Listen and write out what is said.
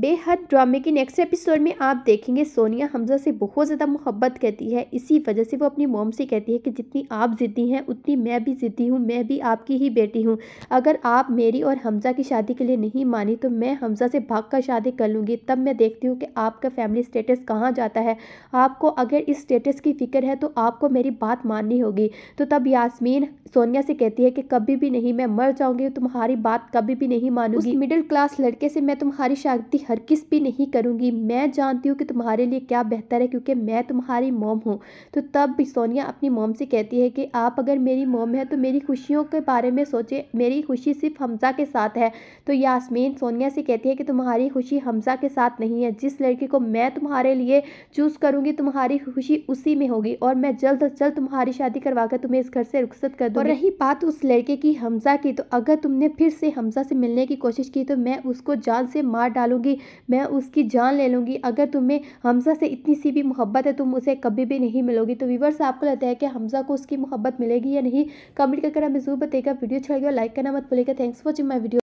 बेहद ड्रामे के नेक्स्ट एपिसोड में आप देखेंगे सोनिया हमजा से बहुत ज़्यादा मोहब्बत कहती है इसी वजह से वो अपनी मोम से कहती है कि जितनी आप ज़िद्दी हैं उतनी मैं भी ज़िद्दी हूँ मैं भी आपकी ही बेटी हूँ अगर आप मेरी और हमजा की शादी के लिए नहीं मानी तो मैं हमजा से भाग कर शादी कर लूँगी तब मैं देखती हूँ कि आपका फैमिली स्टेटस कहाँ जाता है आपको अगर इस स्टेटस की फ़िक्र है तो आपको मेरी बात माननी होगी तो तब यासमीन सोनिया से कहती है कि कभी भी नहीं मैं मर जाऊंगी तुम्हारी बात कभी भी नहीं मानूंगी मिडिल क्लास लड़के से मैं तुम्हारी शादी हर किस भी नहीं करूंगी मैं जानती हूँ कि तुम्हारे लिए क्या बेहतर है क्योंकि मैं तुम्हारी मोम हूँ तो तब भी सोनिया अपनी मोम से कहती है कि आप अगर मेरी मोम है तो मेरी खुशियों के बारे में सोचे मेरी खुशी सिर्फ हमजा के साथ है तो यासमीन सोनिया से कहती है कि तुम्हारी खुशी हमजा के साथ नहीं है जिस लड़की को मैं तुम्हारे लिए चूज़ करूँगी तुम्हारी खुशी उसी में होगी और मैं जल्द अज जल्द तुम्हारी शादी करवा कर तुम्हें इस घर से रुखसत कर दूँ और रही बात उस लड़के की हमजा की तो अगर तुमने फिर से हमजा से मिलने की कोशिश की तो मैं उसको जान से मार डालूंगी मैं उसकी जान ले लूँगी अगर तुम्हें हमजा से इतनी सी भी मोहब्बत है तुम उसे कभी भी नहीं मिलोगी तो व्यूवर्स आपको लगता है कि हमजा को उसकी मोहब्बत मिलेगी या नहीं कमेंट करके हमें जरूर बताएगा वीडियो छोड़ेगा लाइक करना मत भूलेगा thanks for watching my video